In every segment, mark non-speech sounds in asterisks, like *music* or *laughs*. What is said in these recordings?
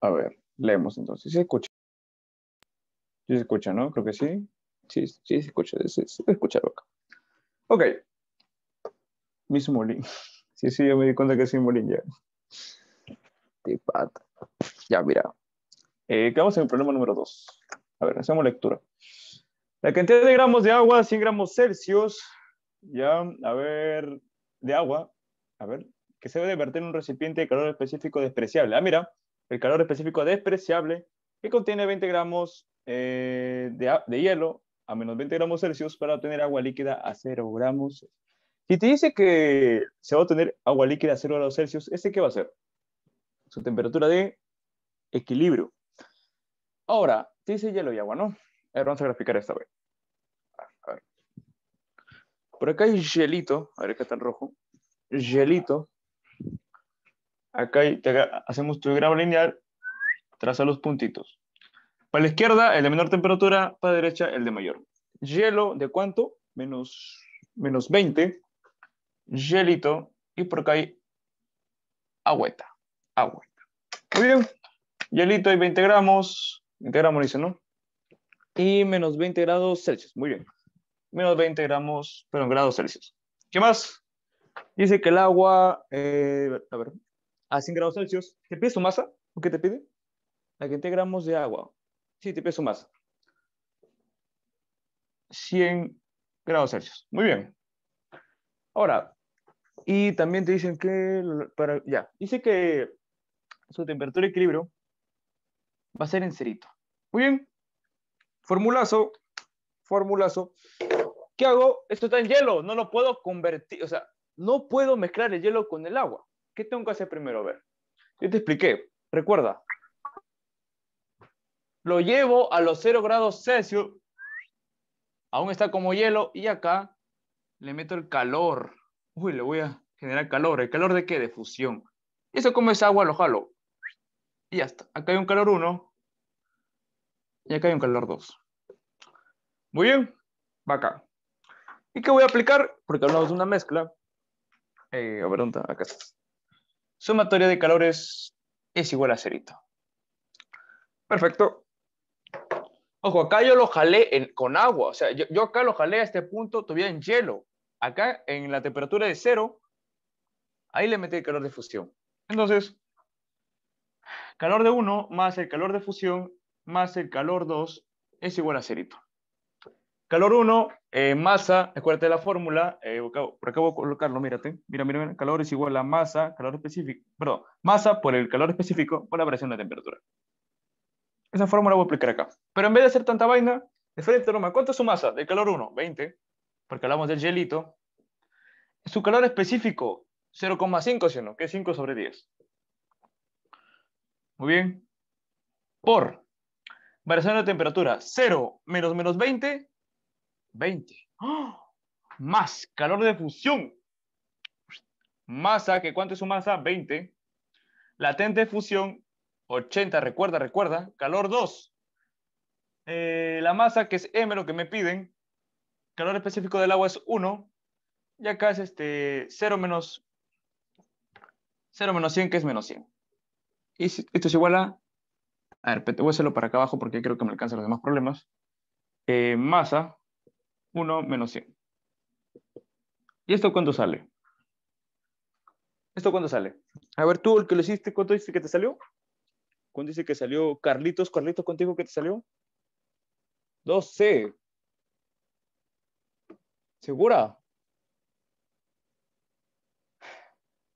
A ver, leemos entonces. se escucha? se escucha, no? Creo que sí. Sí, sí se escucha. se escucha loca. Ok. Miss *laughs* Sí, sí, Yo me di cuenta que es Molin ya. Ya, mira. Eh, quedamos en el problema número 2. A ver, hacemos lectura. La cantidad de gramos de agua, 100 gramos Celsius, ya, a ver, de agua, a ver, que se debe verter en un recipiente de calor específico despreciable. Ah, mira, el calor específico despreciable, que contiene 20 gramos eh, de, hielo a menos 20 gramos Celsius para obtener agua líquida a 0 gramos. Si te dice que se va a obtener agua líquida a 0 grados Celsius, ¿este qué va a ser? Su temperatura de equilibrio. Ahora, te dice hielo y agua, ¿no? vamos a graficar esta vez. Por acá hay gelito a ver acá está en rojo. gelito acá hacemos tu grado lineal, traza los puntitos. Para la izquierda, el de menor temperatura, para la derecha, el de mayor. Hielo, ¿de cuánto? Menos, menos 20. Hielito. Y por acá hay agüeta. Agüeta. Muy bien. Hielito y 20 gramos. 20 gramos dice, ¿no? Y menos 20 grados Celsius. Muy bien. Menos 20 gramos, perdón, grados Celsius. ¿Qué más? Dice que el agua, eh, a ver, a 100 grados Celsius, ¿te pide su masa? ¿O qué te pide? La que gramos de agua. Sí, te pide su masa. 100 grados Celsius. Muy bien. Ahora, y también te dicen que, para, ya, dice que su temperatura de equilibrio va a ser en cerito. Muy bien. Formulazo, formulazo. ¿Qué hago? Esto está en hielo, no lo puedo convertir, o sea, no puedo mezclar el hielo con el agua. ¿Qué tengo que hacer primero? A ver, yo te expliqué, recuerda. Lo llevo a los 0 grados Celsius, aún está como hielo, y acá le meto el calor. Uy, le voy a generar calor. ¿El calor de qué? De fusión. Eso como es agua, lo jalo. Y ya está. Acá hay un calor 1 y acá hay un calor 2. Muy bien, va acá. ¿Y qué voy a aplicar? Porque hablamos de una mezcla. Eh, a ver, ¿dónde? Acá está sumatoria de calores es igual a cerito. Perfecto. Ojo, acá yo lo jalé con agua, o sea, yo, yo, acá lo jalé a este punto todavía en hielo. Acá en la temperatura de cero, ahí le metí el calor de fusión. Entonces, calor de 1 más el calor de fusión más el calor 2 es igual a cerito. Calor 1, eh, masa, acuérdate de la fórmula, eh, por acá voy a colocarlo, mírate, mira, mira, mira, calor es igual a masa, calor específico, perdón, masa por el calor específico por la variación de temperatura. Esa fórmula voy a aplicar acá. Pero en vez de hacer tanta vaina, de frente ¿cuánto es su masa? Del calor 1, 20, porque hablamos del hielito. Su calor específico, 0,5, ¿sí o no, que es 5 sobre 10. Muy bien. Por variación de temperatura, 0 menos menos 20, 20. Más calor de fusión. Masa, que cuánto es su masa? 20. Latente de fusión, 80. Recuerda, recuerda. Calor 2. Eh, la masa, que es M, lo que me piden. Calor específico del agua es 1. Y acá es 0 este, menos, 0 menos 100, que es menos 100. Y esto es igual a... A ver, voy a hacerlo para acá abajo porque creo que me alcanzan los demás problemas. Eh, masa 1 menos 100. ¿Y esto cuánto sale? ¿Esto cuánto sale? A ver, tú, el que lo hiciste, ¿cuánto dice que te salió? ¿Cuánto dice que salió Carlitos? Carlitos, contigo dijo que te salió? 12. ¿Segura?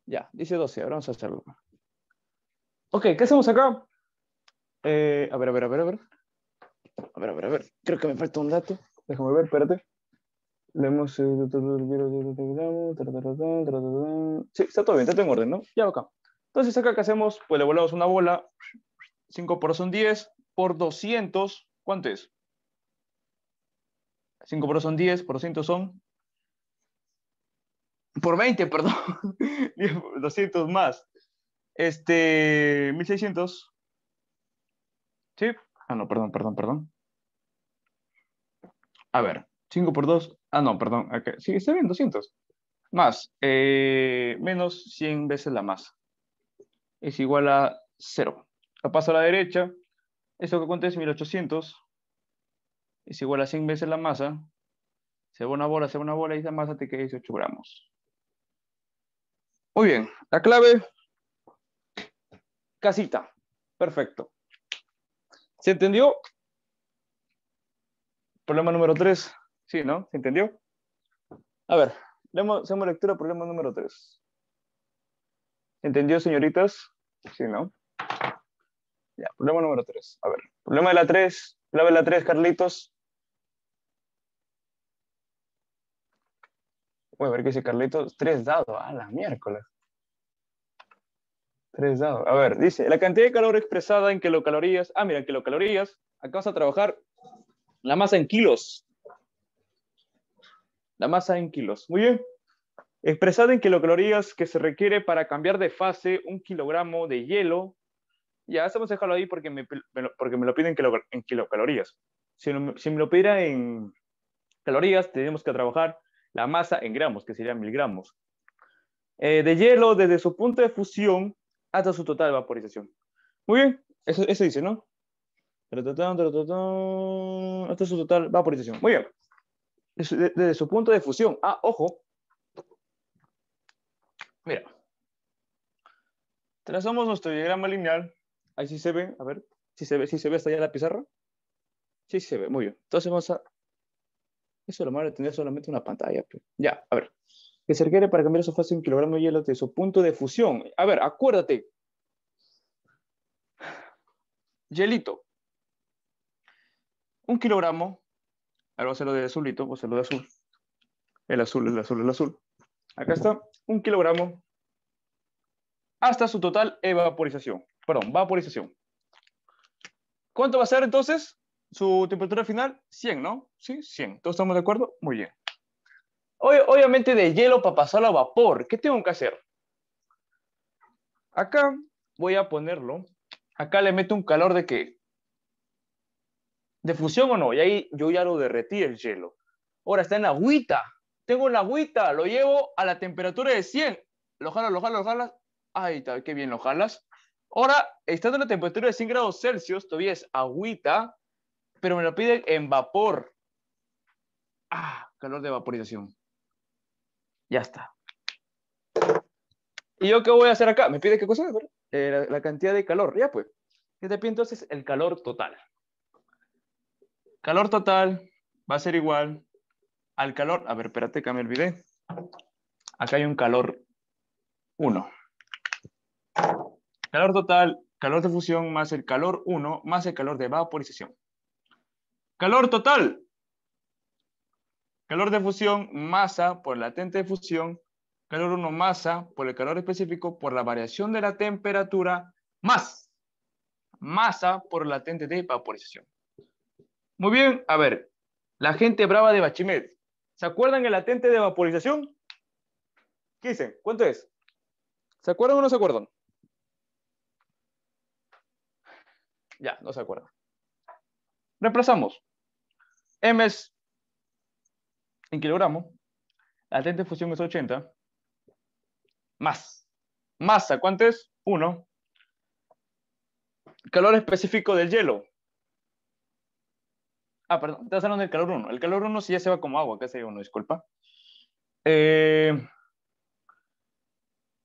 Ya, dice 12. Ahora vamos a hacerlo. Ok, ¿qué hacemos acá? Eh, a ver, a ver, a ver, a ver. A ver, a ver, a ver. Creo que me falta un dato. Déjame ver, espérate. Le hemos. Sí, está todo bien, está todo en orden, ¿no? Ya acá. Entonces, acá ¿qué hacemos, pues le volamos una bola. 5 por son 10, por 200, ¿cuánto es? 5 por son 10, por 200 son. Por 20, perdón. 200 más. Este. 1600. ¿Sí? Ah, no, perdón, perdón, perdón. A ver, 5 por 2. Ah, no, perdón. sí, está bien, 200. Más, eh, menos 100 veces la masa. Es igual a 0. La paso a la derecha. Eso que cuenta es 1800. Es igual a 100 veces la masa. Se va una bola, se va una bola y esa masa te queda 18 gramos. Muy bien, la clave, casita. Perfecto. ¿Se entendió? Problema número 3. Sí, ¿no? ¿Se entendió? A ver, hacemos lectura problema número 3. ¿Entendió, señoritas? Sí, ¿no? Ya, problema número 3. A ver, problema de la 3. ¿La de la 3, Carlitos. Voy a ver qué dice Carlitos. Tres dados. A la miércoles. Tres dados. A ver, dice, la cantidad de calor expresada en kilocalorías. Ah, mira, en kilocalorías. Acá vamos a trabajar la masa en kilos. La masa en kilos. Muy bien. Expresada en kilocalorías que se requiere para cambiar de fase un kilogramo de hielo. Ya, hemos dejarlo ahí porque me, porque me lo piden en kilocalorías. Si, si me lo pidiera en calorías, tenemos que trabajar la masa en gramos, que serían mil gramos. Eh, de hielo desde su punto de fusión hasta su total vaporización. Muy bien, eso dice, ¿no? Este es su total vaporización. Muy bien. Desde, su punto de fusión. Ah, ojo. Mira. Trazamos nuestro diagrama lineal. Ahí sí se ve. A ver. Si ¿sí se ve, ¿Sí se ve hasta allá la pizarra. Sí, se ve. Muy bien. Entonces vamos a... Eso lo malo de tener solamente una pantalla. Pues. Ya, a ver. Que se requiere para cambiar su fase un kilogramo de hielo de su punto de fusión. A ver, acuérdate. Hielito, un kilogramo, ahora va a ser de azulito, voy a hacerlo de azul. El azul, el azul, el azul. Acá está, un kilogramo hasta su total evaporización. Perdón, vaporización. ¿Cuánto va a ser entonces su temperatura final? 100, ¿no? Sí, 100. ¿Todos estamos de acuerdo? Muy bien. Obviamente de hielo para pasarlo a vapor. ¿Qué tengo que hacer? Acá voy a ponerlo. Acá le meto un calor de qué? de fusión o no. Y ahí yo ya lo derretí el hielo. Ahora está en agüita. Tengo la agüita, lo llevo a la temperatura de 100. Lo jalas, lo jalas, lo jalas. Ahí está, qué bien lo jalas. Ahora, estando en la temperatura de 100 grados Celsius, todavía es agüita, pero me lo piden en vapor. Ah, calor de vaporización. Ya está. ¿Y yo qué voy a hacer acá? ¿Me pide qué cosa? Eh, la, cantidad de calor. Ya pues. Ya te entonces el calor total. Calor total va a ser igual al calor. A ver, espérate que me olvidé. Acá hay un calor 1. Calor total, calor de fusión más el calor 1 más el calor de vaporización. Calor total. Calor de fusión, masa por latente de fusión. Calor 1, masa por el calor específico por la variación de la temperatura más masa por latente de vaporización. Muy bien, a ver, la gente brava de Bachimed. ¿Se acuerdan el latente de vaporización? ¿Qué dicen? ¿Cuánto es? ¿Se acuerdan o no se acuerdan? Ya, no se acuerdan. Reemplazamos. M es en kilogramo. Latente de fusión es 80. Más. Masa, ¿cuánto es? 1. Calor específico del hielo, Ah, perdón, estás hablando del calor 1. El calor 1 sí ya se va como agua, acá sería 1, disculpa. Eh,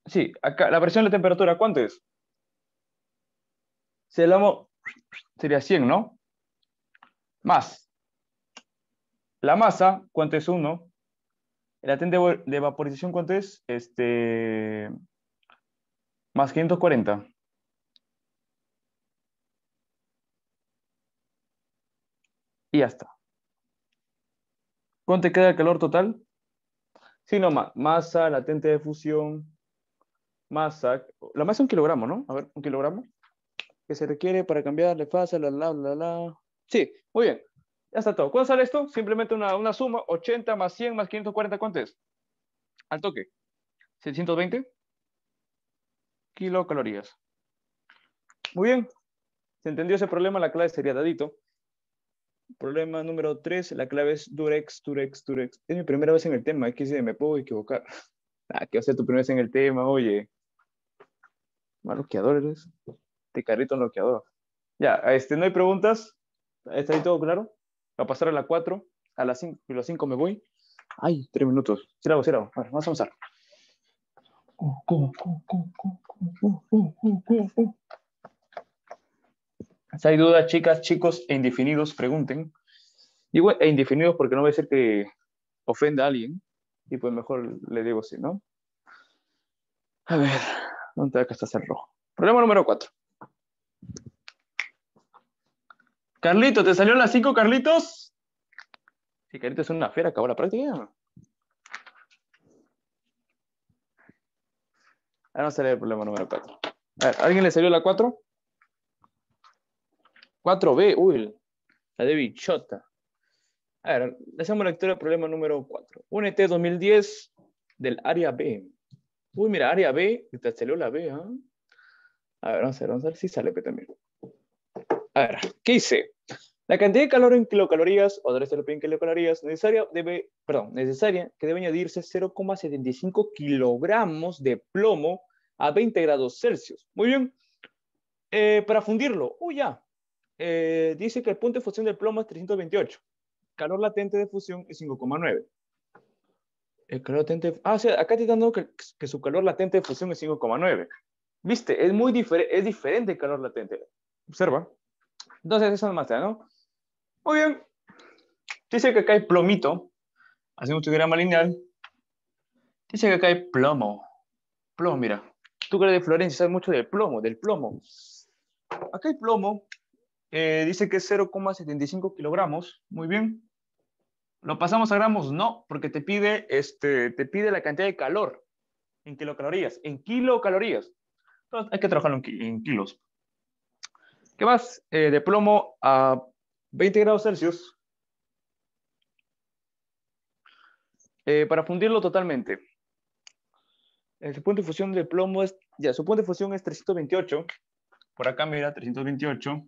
sí, acá la presión de la temperatura, ¿cuánto es? Si hablamos, sería 100, ¿no? Más. La masa, ¿cuánto es 1? El latente de, vaporización, ¿cuánto es? Este, más 540. y ya está. ¿Cuánto te queda el calor total? Sí, no, más. masa, latente de fusión, masa. La masa es un kilogramo, ¿no? A ver, un kilogramo. Que se requiere para cambiar de fase, la, la, Sí, muy bien. Ya está todo. ¿Cuánto sale esto? Simplemente una, una suma. 80 más 100 más 540, ¿cuánto es? Al toque. 620. kilocalorías. Muy bien. ¿Se entendió ese problema? La clave sería dadito. Problema número 3, la clave es Durex, Durex, Durex. Es mi primera vez en el tema, aquí sí me puedo equivocar. Ah, que va a ser tu primera vez en el tema, oye. Mal eres. Te carrito en Ya, este, no hay preguntas. ¿Está ahí todo claro? Va a pasar a la 4, a las 5, a las 5 me voy. Ay, 3 minutos. hago, vamos a avanzar. Si hay dudas, chicas, chicos e indefinidos, pregunten. Digo e indefinidos porque no voy a decir que ofenda a alguien. Y pues mejor le digo así, ¿no? A ver, ¿dónde acá está el rojo? Problema número cuatro. Carlito, ¿te salió la 5, Carlitos? Si Carlitos es una fiera, acabó la práctica. Ahora no sale el problema número cuatro. A ver, ¿alguien le salió la 4? 4B, uy, la de bichota. A ver, le hacemos lectura del problema número 4. únete 2010 del área B. Uy, mira, área B, te salió la B, ¿ah? A ver, vamos a ver, si sale P también. A ver, ¿qué hice? La cantidad de calor en kilocalorías o de resto en kilocalorías necesaria, debe, perdón, necesaria que debe añadirse 0,75 kilogramos de plomo a 20 grados Celsius. Muy bien. Eh, para fundirlo, uy, ya, eh, dice que el punto de fusión del plomo es 328. Calor latente de fusión es 5,9. El calor latente... Ah, o sea, acá te están dando que, su calor latente de fusión es 5,9. ¿Viste? Es muy diferente, es diferente el calor latente. Observa. Entonces, eso es más, ¿no? Muy bien. Dice que acá hay plomito. Hacemos tu diagrama lineal. Dice que acá hay plomo. Plomo, mira. Tú que de Florencia, sabes mucho del plomo, del plomo. Acá hay plomo dice que es 0,75 kilogramos. Muy bien. ¿Lo pasamos a gramos? No, porque te pide, este, te pide la cantidad de calor en kilocalorías, en kilocalorías. Entonces hay que trabajarlo en, kilos. ¿Qué más? Eh, de plomo a 20 grados Celsius. Eh, para fundirlo totalmente. El, eh, punto de fusión de plomo es, ya, su punto de fusión es 328. Por acá mira, 328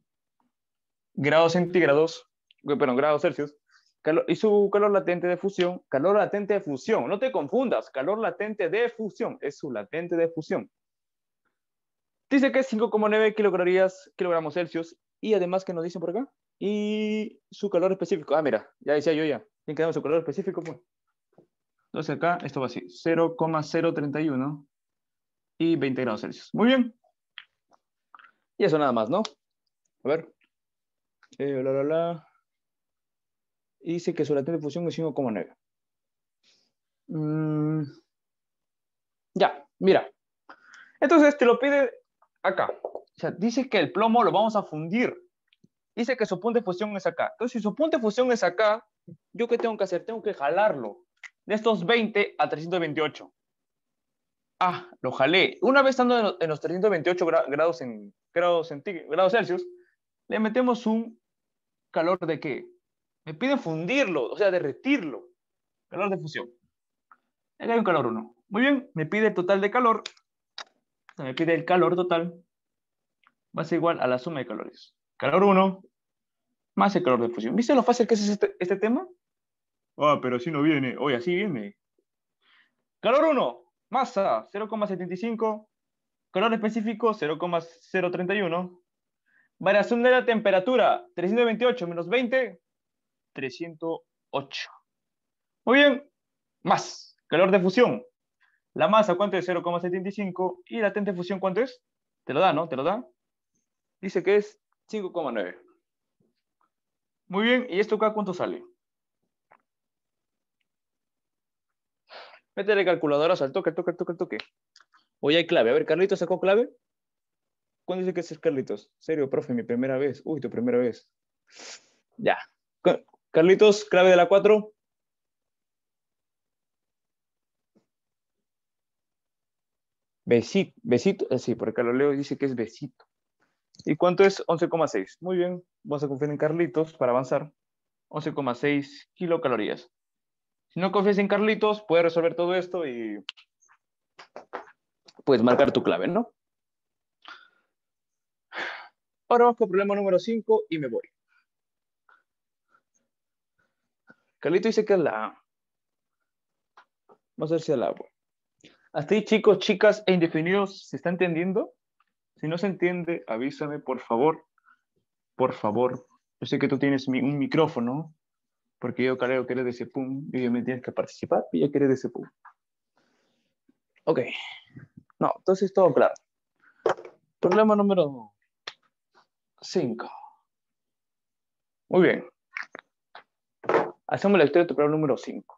grados centígrados, perdón, grados Celsius, y su calor latente de fusión, calor latente de fusión, no te confundas, calor latente de fusión, es su latente de fusión. Dice que es 5,9 kilogramos, kilogramos Celsius, y además que nos dicen por acá, y su calor específico, ah, mira, ya decía yo ya, que quedamos su calor específico, pues. Entonces acá esto va así, 0,031 y 20 grados Celsius. Muy bien. Y eso nada más, ¿no? A ver. Eh, dice que su latente de fusión es 5,9. Mm. Ya, mira. Entonces te lo pide acá. O sea, dice que el plomo lo vamos a fundir. Dice que su punto de fusión es acá. Entonces, si su punto de fusión es acá, ¿yo qué tengo que hacer? Tengo que jalarlo de estos 20 a 328. Ah, lo jalé. Una vez estando en los 328 grados, en, grados, grados Celsius, le metemos un ¿Calor de qué? Me piden fundirlo, o sea, derretirlo. Calor de fusión. Acá hay un calor 1. Muy bien, me pide el total de calor. me pide el calor total. Va a ser igual a la suma de calores. Calor 1 más el calor de fusión. ¿Viste lo fácil que es este, este tema? Ah, pero así no viene. hoy así viene. Calor 1, masa 0,75. Calor específico 0,031. Variación de la temperatura, 328 menos 20, 308. Muy bien, más. Calor de fusión. La masa, ¿cuánto es? 0,75. ¿Y la tente de fusión cuánto es? Te lo da, ¿no? Te lo da. Dice que es 5,9. Muy bien, ¿y esto acá cuánto sale? Métele calculadoras al toque, al toque, al toque, al toque. Hoy hay clave. A ver, Carlito sacó clave. ¿Cuándo dice que es Carlitos? Serio, profe, mi primera vez. Uy, tu primera vez. Ya. Carlitos, clave de la 4. Besito, besito, eh, sí, porque lo leo y dice que es besito. ¿Y cuánto es? 11,6. Muy bien, vamos a confiar en Carlitos para avanzar. 11,6 kilocalorías. Si no confías en Carlitos, puedes resolver todo esto y puedes marcar tu clave, ¿no? Ahora vamos con problema número 5 y me voy. Carlito dice que es la Vamos a ver si es la A. Hasta pues. chicos, chicas e indefinidos, ¿se está entendiendo? Si no se entiende, avísame, por favor. Por favor. Yo sé que tú tienes un micrófono, porque yo creo que eres de ese pum, y yo me tienes que participar, y ya que eres de ese pum. Ok. No, entonces todo claro. Problema número 5. Muy bien. Hacemos la lectura número 5.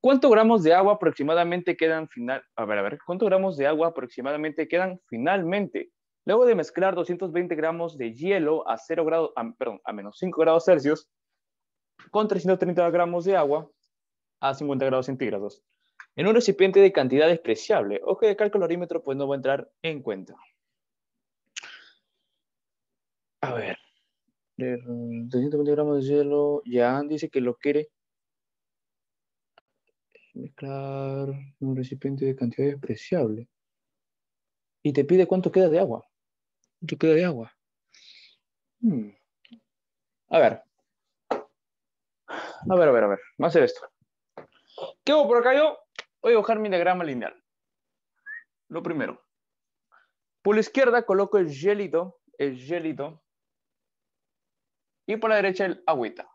¿Cuántos gramos de agua aproximadamente quedan final? A ver, a ver, ¿cuántos gramos de agua aproximadamente quedan finalmente? Luego de mezclar 220 gramos de hielo a 0 grados, perdón, a menos 5 grados Celsius con 330 gramos de agua a 50 grados centígrados en un recipiente de cantidad despreciable. Ojo que el calorímetro pues no va a entrar en cuenta. A ver. 320 gramos de hielo. Ya dice que lo quiere mezclar un recipiente de cantidad despreciable. Y te pide cuánto queda de agua. ¿Cuánto queda de agua? Hmm. A ver. A ver, a ver, a ver. Vamos a hacer esto. ¿Qué hago por acá yo? Voy a dibujar mi diagrama lineal. Lo primero. Por la izquierda coloco el gelito. el gelito. Y por la derecha el agüita.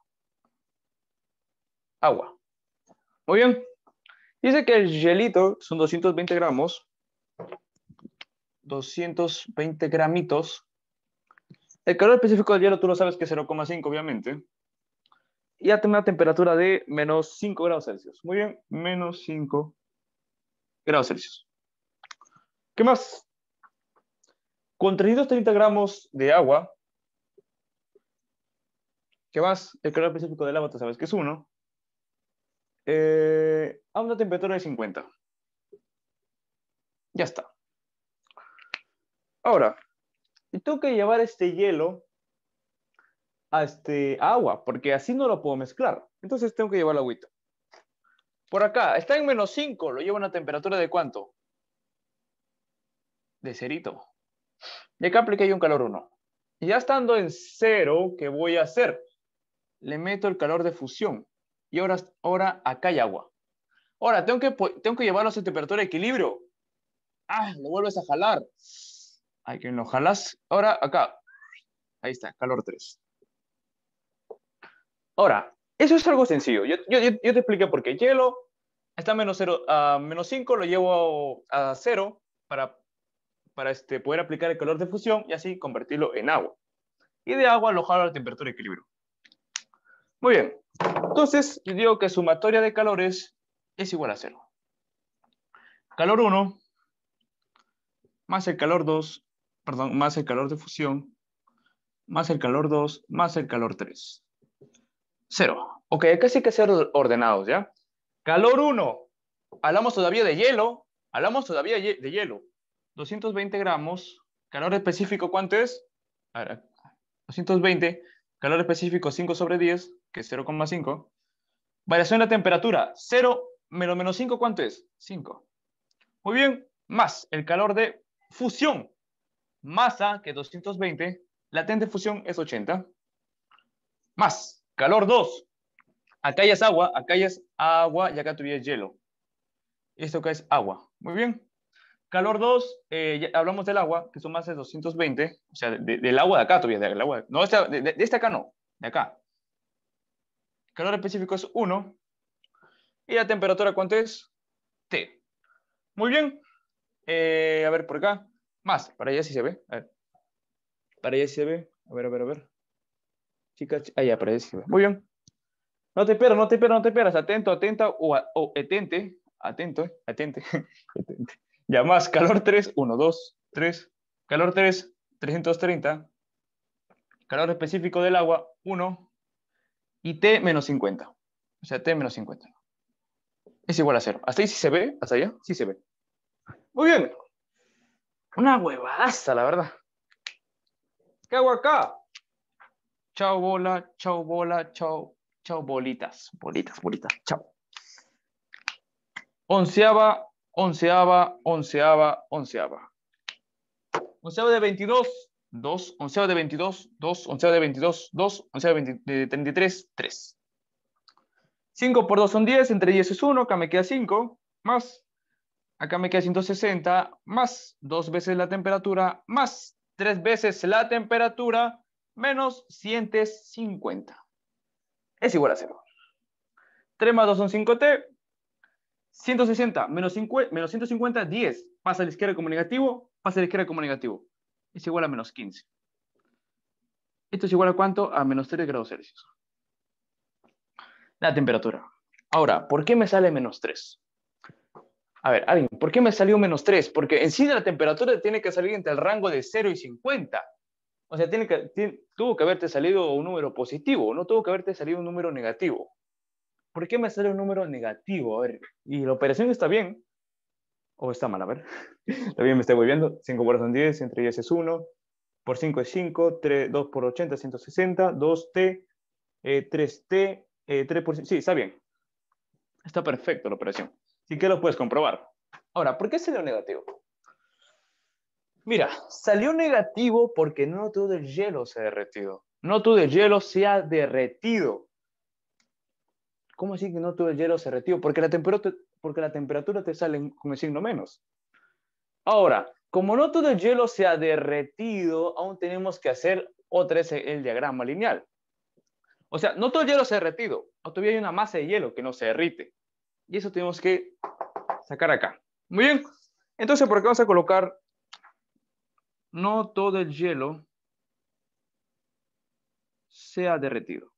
Agua. Muy bien. Dice que el gelito son 220 gramos. 220 gramitos. El calor específico del hielo tú lo sabes que es 0,5 obviamente. Y a una temperatura de menos 5 grados Celsius. Muy bien, menos 5 grados Celsius. ¿Qué más? Con 330 gramos de agua, ¿qué más? El calor específico del agua, sabes que es uno? Eh, a una temperatura de 50. Ya está. Ahora, tengo que llevar este hielo a este agua, porque así no lo puedo mezclar. Entonces tengo que llevar la agüita. Por acá, está en menos 5, lo llevo a una temperatura de cuánto? De cerito. Y acá apliqué un calor 1. Y ya estando en 0, ¿qué voy a hacer? Le meto el calor de fusión. Y ahora, ahora acá hay agua. Ahora, tengo que, tengo que llevarlo a temperatura de equilibrio. Ah, lo vuelves a jalar. Hay que lo jalas. Ahora, acá. Ahí está, calor 3. Ahora, eso es algo sencillo. Yo, te expliqué por qué. Hielo está a menos, 0, a 5, lo llevo a, 0 para, este, poder aplicar el calor de fusión y así convertirlo en agua. Y de agua jalo a la temperatura de equilibrio. Muy bien. Entonces, yo digo que sumatoria de calores es igual a 0. Calor 1 más el calor 2, perdón, más el calor de fusión, más el calor 2, más el calor 3. 0. Ok, casi hay que ser ordenados, ¿ya? Calor 1. Hablamos todavía de hielo. Hablamos todavía de hielo. 220 gramos. Calor específico, ¿cuánto es? A ver, 220. Calor específico 5 sobre 10, que es 0,5. Variación de la temperatura. 0 menos menos 5, ¿cuánto es? 5. Muy bien. Más el calor de fusión. Masa, que 220. Latente fusión es 80. Más Calor 2. Acá ya es agua, acá ya es agua y acá es hielo. Esto acá es agua. Muy bien. Calor 2, eh, hablamos del agua, que son más de 220. O sea, del agua de acá todavía, del agua. No, de, este acá no, de acá. Calor específico es 1. ¿Y la temperatura cuánto es? T. Muy bien. Eh, a ver, por acá. Más, para allá sí se ve. A ver. Para allá sí se ve. A ver, a ver, a ver. Chicas, ahí aparece. Muy bien. No te esperas, no te esperas, no te esperas. Atento, atenta o, etente. Atento, atente. *laughs* Ya más, calor 3, 1, 2, 3. Calor 3, 330. Calor específico del agua, 1. Y T menos 50. O sea, T menos 50. Es igual a 0. ¿Hasta ahí sí se ve? ¿Hasta allá? Sí se ve. Muy bien. Una huevaza, la verdad. ¿Qué hago acá? Chao bola, chao bola, chao, chao bolitas, bolitas, bolitas, chao. onceaba onceaba onceaba onceaba Onceaba de 22, 2, onceaba de 22, 2, onceaba de 22, 2, onceava de 33, 3. 5 por 2 son 10, entre 10 es 1, acá me queda 5, más, acá me queda 160, más 2 veces la temperatura, más 3 veces la temperatura, menos 150 es igual a 0. 3 más 2 son 5t. 160 menos, menos 150 10. Pasa a la izquierda como negativo, pasa a la izquierda como negativo. Es igual a menos 15. Esto es igual a cuánto? A menos 3 grados Celsius. La temperatura. Ahora, ¿por qué me sale menos 3? A ver, alguien, ¿por qué me salió menos 3? Porque en sí la temperatura tiene que salir entre el rango de 0 y 50. O sea, tiene que, tuvo que haberte salido un número positivo, no tuvo que haberte salido un número negativo. ¿Por qué me sale un número negativo? A ver, y la operación está bien, o está mal, a ver. *laughs* bien, me estoy volviendo. 5 por son 10, entre 10 es 1, por 5 es 5, 2 por 80 es 160, 2t, 3t, 3 por... Sí, está bien. Está perfecto la operación. Así que lo puedes comprobar. Ahora, ¿por qué salió negativo? Mira, salió negativo porque no todo el hielo se ha derretido. No todo el hielo se ha derretido. ¿Cómo así que no todo el hielo se derretido? Porque la, porque la temperatura te sale con el signo menos. Ahora, como no todo el hielo se ha derretido, aún tenemos que hacer otra el diagrama lineal. O sea, no todo el hielo se ha derretido. Todavía hay una masa de hielo que no se derrite. Y eso tenemos que sacar acá. Muy bien. Entonces, por qué vamos a colocar no todo el hielo sea derretido.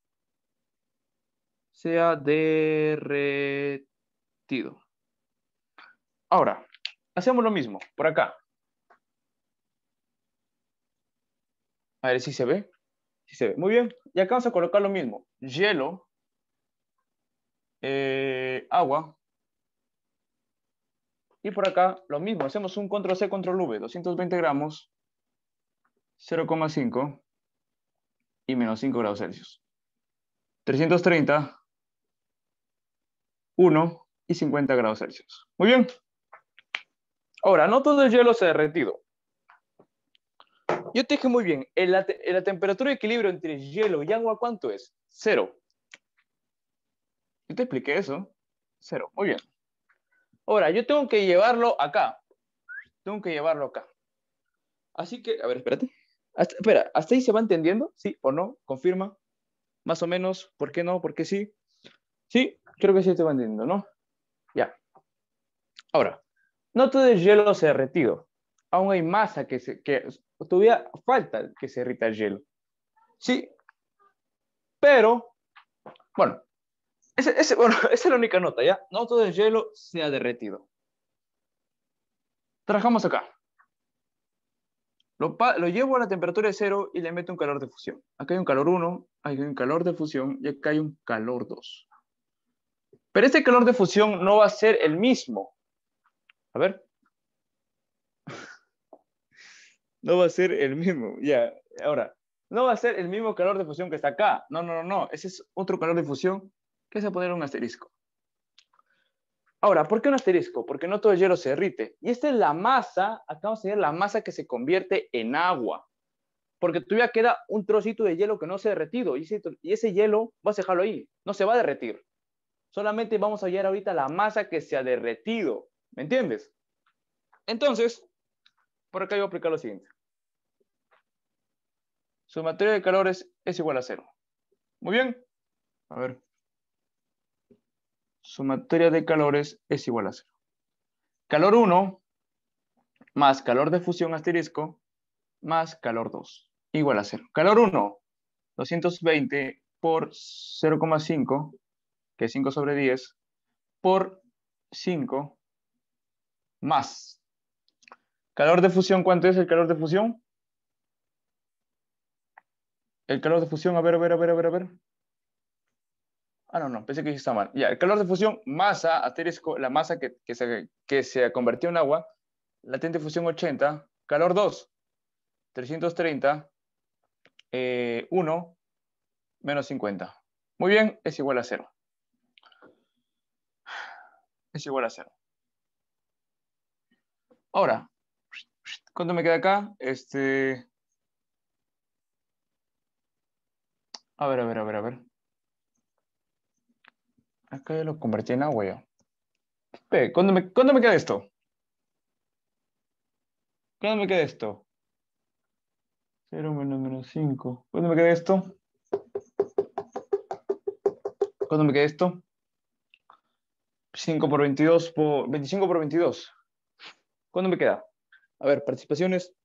Sea derretido. Ahora, hacemos lo mismo por acá. A ver si se ve. Si se ve. Muy bien. Y acá vamos a colocar lo mismo. Hielo. Eh, agua. Y por acá lo mismo. Hacemos un control C, control V. 220 gramos. 0,5 y menos 5 grados Celsius. 330, 1 y 50 grados Celsius. Muy bien. Ahora, no todo el hielo se ha derretido. Yo te dije muy bien, la, la, temperatura de equilibrio entre hielo y agua, ¿cuánto es? Cero. Yo te expliqué eso. Cero. Muy bien. Ahora, yo tengo que llevarlo acá. Tengo que llevarlo acá. Así que, a ver, espérate espera, ¿hasta ahí se va entendiendo? ¿Sí o no? ¿Confirma? Más o menos, ¿por qué no? ¿Por qué sí? Sí, creo que sí se va entendiendo, ¿no? Ya. Ahora, no todo el hielo se ha derretido. Aún hay masa que, se, que todavía falta que se derrita el hielo. Sí, pero, bueno, ese, ese, bueno, *laughs* esa es la única nota, ¿ya? No todo el hielo se ha derretido. Trabajamos acá. Lo, lo, llevo a la temperatura de cero y le meto un calor de fusión. Acá hay un calor 1, hay un calor de fusión y acá hay un calor 2. Pero este calor de fusión no va a ser el mismo. A ver. *laughs* No va a ser el mismo. Ya, ahora, no va a ser el mismo calor de fusión que está acá. No, no, no, no. Ese es otro calor de fusión que se va a poner un asterisco. Ahora, ¿por qué un asterisco? Porque no todo el hielo se derrite. Y esta es la masa, acá vamos a tener la masa que se convierte en agua. Porque todavía queda un trocito de hielo que no se ha derretido. Y ese, hielo, vas a dejarlo ahí, no se va a derretir. Solamente vamos a hallar ahorita la masa que se ha derretido. ¿Me entiendes? Entonces, por acá yo voy a aplicar lo siguiente. Su materia de calores es igual a cero. Muy bien. A ver, materia de calores es igual a 0. Calor 1 más calor de fusión asterisco más calor 2 igual a 0. Calor 1, 220 por 0,5, que es 5 sobre 10, por 5 más. Calor de fusión, ¿cuánto es el calor de fusión? El calor de fusión, a ver, a ver, a ver, a ver, a ver. Ah, no, no, pensé que está mal. Ya, el calor de fusión, masa, asterisco, la masa que, que, se, que se convirtió en agua, latente de fusión 80, calor 2, 330, 1, menos 50. Muy bien, es igual a 0. Es igual a 0. Ahora, ¿cuánto me queda acá? Este... A ver, a ver, a ver, a ver. Acá ya lo convertí en agua yo. ¿cuándo me, queda esto? ¿Cuándo me queda esto? 0 menos menos 5. ¿Cuándo me queda esto? ¿Cuándo me queda esto? 5 por 22, 25 por 22. ¿Cuándo me queda? A ver, participaciones.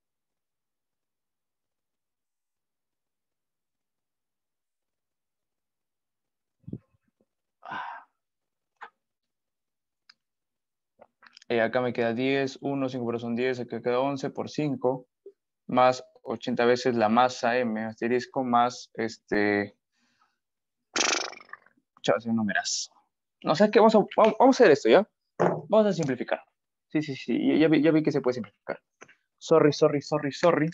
Eh, acá me queda 10, 1, 5 por son 10, acá queda 11 por 5, más 80 veces la masa m asterisco, más este... Chao, si No sé, qué vamos a, vamos a hacer esto, ¿ya? Vamos a simplificar. Sí, sí, sí, ya vi, que se puede simplificar. Sorry, sorry, sorry, sorry.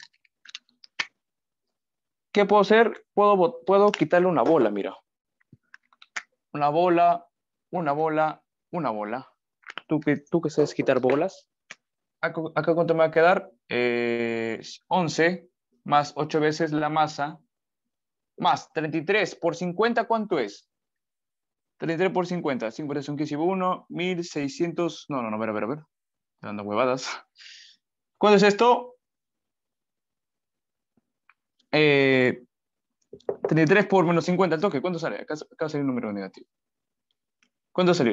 ¿Qué puedo hacer? Puedo, puedo quitarle una bola, mira. Una bola, una bola, una bola tú que, tú sabes quitar bolas. Acá, cuánto me va a quedar? 11 eh, más 8 veces la masa, más 33 por 50, ¿cuánto es? 33 por 50, 5 veces un 15 1, 1600, no, no, no, a ver, a ver, a ver, dando huevadas. ¿Cuánto es esto? 33 eh, por menos 50 el toque, ¿cuánto sale? Acá, acá va a salir un número negativo. ¿Cuánto va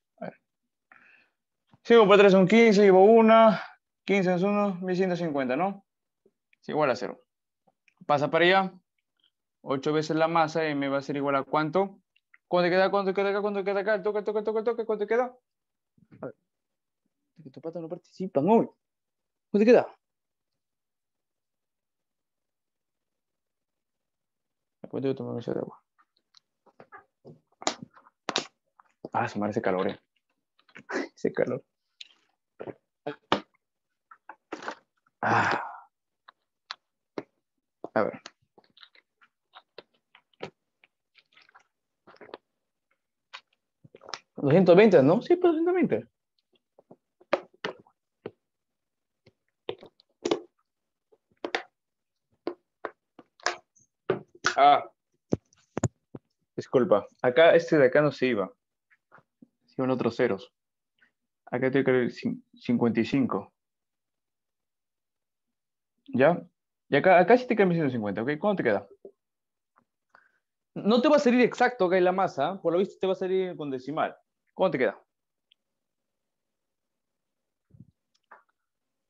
5 por 3 son 15, llevo 1, 15 es 1, 1150, ¿no? Es igual a 0. Pasa para allá, 8 veces la masa, y me va a ser igual a cuánto. ¿Cuánto queda? ¿Cuánto queda acá? ¿Cuánto queda acá? Toca, toca, toca, toca, ¿cuánto queda? A ver. Estos patas no participan hoy. ¿Cuánto queda? Después yo tomar un de agua. Ah, se me hace calor, eh. Ese *laughs* calor. Ah. A ver. ¿220, no? Sí, pues 220. Ah, disculpa. Acá, este de acá no se iba. Se iban otros ceros. Acá tengo que ver 55. ¿Ya? Y acá, acá sí te queda 150, ¿ok? ¿Cuánto te queda? No te va a salir exacto, ¿ok? La masa, por lo visto te va a salir con decimal. ¿Cómo te queda?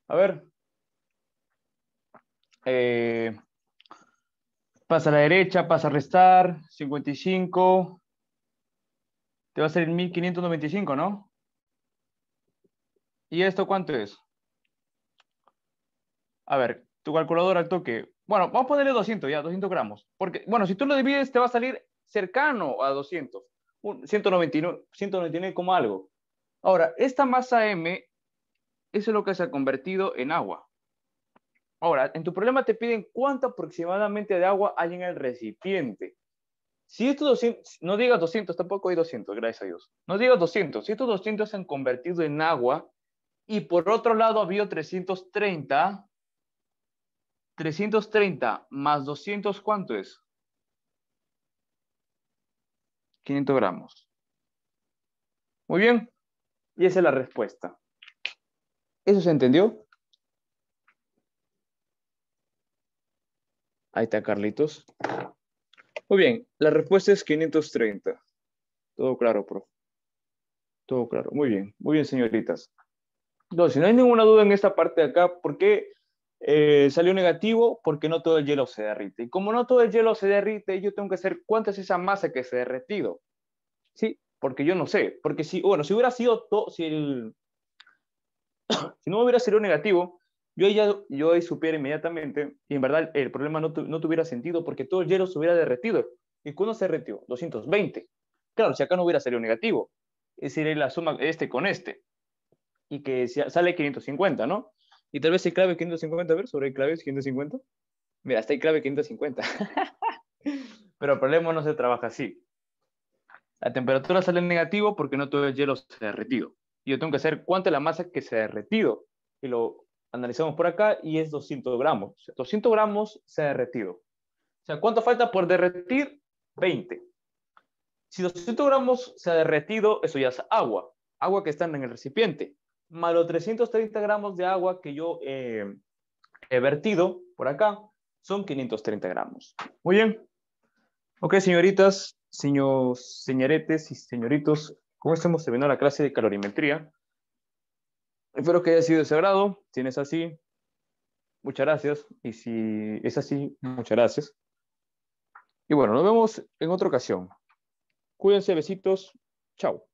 A ver. Eh, pasa a la derecha, pasa a restar, 55. Te va a salir 1595, ¿no? ¿Y esto cuánto es? A ver, tu calculadora al toque. Bueno, vamos a ponerle 200 ya, 200 gramos. Porque, bueno, si tú lo divides, te va a salir cercano a 200, 199, 199 como algo. Ahora, esta masa M, eso es lo que se ha convertido en agua. Ahora, en tu problema te piden cuánto aproximadamente de agua hay en el recipiente. Si estos 200, no digas 200, tampoco hay 200, gracias a Dios. No digas 200, si estos 200 se han convertido en agua y por otro lado había 330, 330 más 200, ¿cuánto es? 500 gramos. Muy bien. Y esa es la respuesta. ¿Eso se entendió? Ahí está, Carlitos. Muy bien. La respuesta es 530. Todo claro, profe. Todo claro. Muy bien. Muy bien, señoritas. Entonces, si no hay ninguna duda en esta parte de acá, ¿por qué eh, salió negativo porque no todo el hielo se derrite. Y como no todo el hielo se derrite, yo tengo que hacer cuánta es esa masa que se ha derretido. ¿Sí? Porque yo no sé. Porque si, bueno, si hubiera sido todo, si, el, *coughs* si no hubiera sido negativo, yo ya yo ahí supiera inmediatamente y en verdad el problema no, no tuviera sentido porque todo el hielo se hubiera derretido. ¿Y cuándo se derretió? 220. Claro, si acá no hubiera salido negativo, es decir, la suma este con este, y que sale 550, ¿no? Y tal vez hay clave 550, a ver, sobre clave 550. Mira, está hay clave 550. *laughs* Pero el problema no se trabaja así. La temperatura sale en negativo porque no todo el hielo se ha derretido. Y yo tengo que hacer cuánto es la masa que se ha derretido. Y lo analizamos por acá y es 200 gramos. 200 gramos se ha derretido. O sea, ¿cuánto falta por derretir? 20. Si 200 gramos se ha derretido, eso ya es agua. Agua que está en el recipiente más los 330 gramos de agua que yo eh, he vertido por acá, son 530 gramos. Muy bien. Ok, señoritas, señores, señoretes y señoritos, con estamos hemos la clase de calorimetría. Espero que haya sido de su Si es así, muchas gracias. Y si es así, muchas gracias. Y bueno, nos vemos en otra ocasión. Cuídense, besitos. Chao.